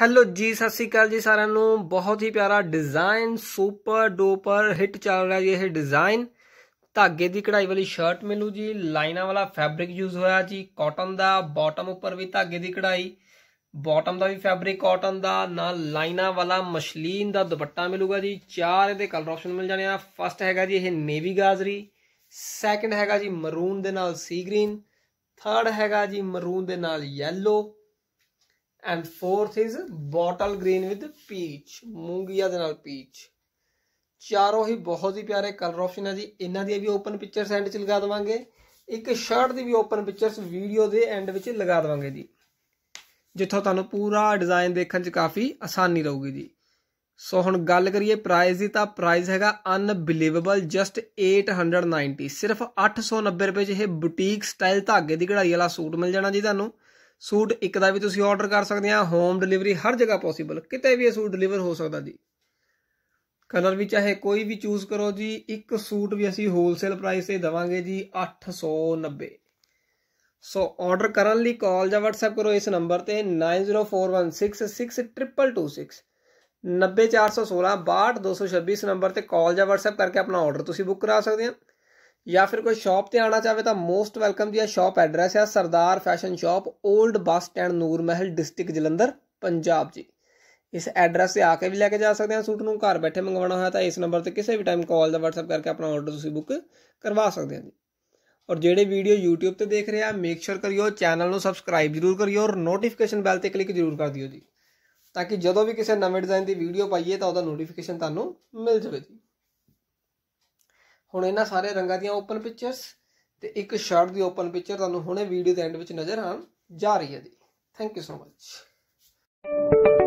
hello ਜੀ ਸਤਿ ਸ੍ਰੀ ਅਕਾਲ ਜੀ ਸਾਰਿਆਂ ਨੂੰ ਬਹੁਤ ਹੀ ਪਿਆਰਾ ਡਿਜ਼ਾਈਨ ਸੁਪਰ ਡੋਪਰ ਹਿੱਟ ਚੱਲ ਰਿਹਾ ਜੀ ਇਹ ਡਿਜ਼ਾਈਨ ਧਾਗੇ ਦੀ ਕਢਾਈ ਵਾਲੀ ਸ਼ਰਟ ਮਿਲੂ ਜੀ ਲਾਈਨਾਂ ਵਾਲਾ ਫੈਬਰਿਕ ਯੂਜ਼ ਹੋਇਆ ਜੀ ਕਾਟਨ ਦਾ ਬਾਟਮ ਉੱਪਰ ਵੀ ਧਾਗੇ ਦੀ ਕਢਾਈ ਬਾਟਮ ਦਾ ਵੀ ਫੈਬਰਿਕ ਕਾਟਨ ਦਾ ਨਾਲ ਲਾਈਨਾਂ ਵਾਲਾ ਮਸ਼ਲੀਨ ਦਾ ਦੁਪੱਟਾ ਮਿਲੂਗਾ ਜੀ ਚਾਰ ਇਹਦੇ ਕਲਰ ਆਪਸ਼ਨ ਮਿਲ ਜਾਣੇ ਆ ਫਸਟ ਹੈਗਾ ਜੀ ਇਹ ਨੇਵੀ ਗਾਜ਼ਰੀ ਸੈਕੰਡ ਹੈਗਾ ਜੀ ਮਰੂਨ ਦੇ ਨਾਲ ਸੀ ਗ੍ਰੀਨ ਥਰਡ ਹੈਗਾ ਜੀ ਮਰੂਨ ਦੇ ਨਾਲ yellow and fourth is bottle green with peach ਮੂੰਗੀਆ ਦੇ ਨਾਲ ਪੀਚ ਚਾਰੋਂ ਹੀ ਬਹੁਤ ਹੀ ਪਿਆਰੇ ਕਲਰ ਆਪਸ਼ਨ ਹੈ ਜੀ ਇਹਨਾਂ ਦੀ ਵੀ ਓਪਨ ਪਿਕਚਰ ਸੈਂਡ ਚ ਲਗਾ ਦਵਾਂਗੇ ਇੱਕ ਸ਼ਰਟ ਦੀ ਵੀ ਓਪਨ ਪਿਕਚਰਸ ਵੀਡੀਓ ਦੇ ਐਂਡ ਵਿੱਚ ਲਗਾ ਦਵਾਂਗੇ ਜੀ ਜਿੱਥੋਂ ਤੁਹਾਨੂੰ ਪੂਰਾ ਡਿਜ਼ਾਈਨ ਦੇਖਣ 'ਚ ਕਾਫੀ ਆਸਾਨੀ ਰਹੂਗੀ ਜੀ ਸੋ ਹੁਣ ਗੱਲ ਕਰੀਏ ਪ੍ਰਾਈਸ ਦੀ ਤਾਂ ਪ੍ਰਾਈਸ ਹੈਗਾ ਅਨਬਿਲੀਵੇਬਲ ਜਸਟ 890 ਸਿਰਫ 890 ਰੁਪਏ 'ਚ ਇਹ ਬੁਟੀਕ ਸਟਾਈਲ ਧਾਗੇ ਦੀ ਕਢਾਈ ਵਾਲਾ ਸੂਟ ਮਿਲ ਜਾਣਾ ਜੀ ਤੁਹਾਨੂੰ ਸੂਟ ਇੱਕ ਦਾ ਵੀ ਤੁਸੀਂ ਆਰਡਰ ਕਰ ਸਕਦੇ ਆ ਹੋਮ ਡਿਲੀਵਰੀ ਹਰ ਜਗ੍ਹਾ ਪੋਸੀਬਲ ਕਿਤੇ ਵੀ ਇਹ ਸੂਟ ਡਿਲੀਵਰ ਹੋ ਸਕਦਾ ਜੀ ਕਲਰ ਵੀ ਚਾਹੇ ਕੋਈ ਵੀ ਚੂਜ਼ ਕਰੋ ਜੀ ਇੱਕ ਸੂਟ ਵੀ ਅਸੀਂ ਹੋਲਸੇਲ ਪ੍ਰਾਈਸ ਤੇ ਦਵਾਂਗੇ ਜੀ 890 ਸੋ ਆਰਡਰ ਕਰਨ ਲਈ ਕਾਲ ਜਾਂ WhatsApp ਕਰੋ ਇਸ ਨੰਬਰ ਤੇ 9041662226 90416 62226 ਨੰਬਰ ਤੇ ਕਾਲ ਜਾਂ WhatsApp ਕਰਕੇ ਆਪਣਾ ਆਰਡਰ ਤੁਸੀਂ ਬੁੱਕ ਕਰਾ ਸਕਦੇ ਹੋ ਜਾਂ ਫਿਰ ਕੋਈ ਸ਼ਾਪ ਤੇ ਆਣਾ ਚਾਹੇ ਤਾਂ ਮੋਸਟ ਵੈਲਕਮ ਦੀ ਸ਼ਾਪ ਐਡਰੈਸ ਆ Sardar fashion shop old bus stand Noor Mahal district Jalandhar Punjab ਜੀ ਇਸ ਐਡਰੈਸ ਤੇ ਆ ਕੇ ਵੀ ਲੈ ਕੇ ਜਾ ਸਕਦੇ ਆ ਸੂਟ ਨੂੰ ਘਰ ਬੈਠੇ ਮੰਗਵਾਉਣਾ ਹੋਇਆ ਤਾਂ ਇਸ ਨੰਬਰ ਤੇ ਕਿਸੇ ਵੀ ਟਾਈਮ ਕਾਲ ਦਾ WhatsApp ਕਰਕੇ ਆਪਣਾ ਆਰਡਰ ਤੁਸੀਂ ਬੁੱਕ ਕਰਵਾ ਸਕਦੇ ਆ ਜੀ ਔਰ ਜਿਹੜੇ ਵੀਡੀਓ YouTube ਤੇ ਦੇਖ ਰਹੇ ਆ ਮੇਕ ਸ਼ੋਰ ਕਰਿਓ ਚੈਨਲ ਨੂੰ ਸਬਸਕ੍ਰਾਈਬ ਜ਼ਰੂਰ ਕਰਿਓ ਔਰ ਨੋਟੀਫਿਕੇਸ਼ਨ ਬੈਲ ਤੇ ਕਲਿੱਕ ਜ਼ਰੂਰ ਕਰ ਦਿਓ ਜੀ ਤਾਂ ਕਿ ਜਦੋਂ ਵੀ ਕਿਸੇ ਨਵੇਂ ਡਿਜ਼ਾਈਨ ਦੀ ਵੀਡੀਓ ਪਾਈਏ ਤਾਂ ਉਹਦਾ ਨੋਟੀਫਿਕੇਸ਼ਨ ਤੁਹਾਨੂੰ ਮਿਲ ਜਾਵੇ ਜੀ ਹੁਣ ਇਹਨਾਂ ਸਾਰੇ ਰੰਗਾਂ ਦੀਆਂ ਓਪਨ ਪਿਕਚਰਸ ਤੇ ਇੱਕ ਸ਼ਾਰਟ ਦੀ ਓਪਨ ਪਿਕਚਰ ਤੁਹਾਨੂੰ ਹੁਣੇ ਵੀਡੀਓ ਦੇ ਐਂਡ ਵਿੱਚ ਨਜ਼ਰ ਆਣ ਜਾ ਰਹੀ ਹੈ ਜੀ ਥੈਂਕ ਯੂ ਸੋ ਮਚ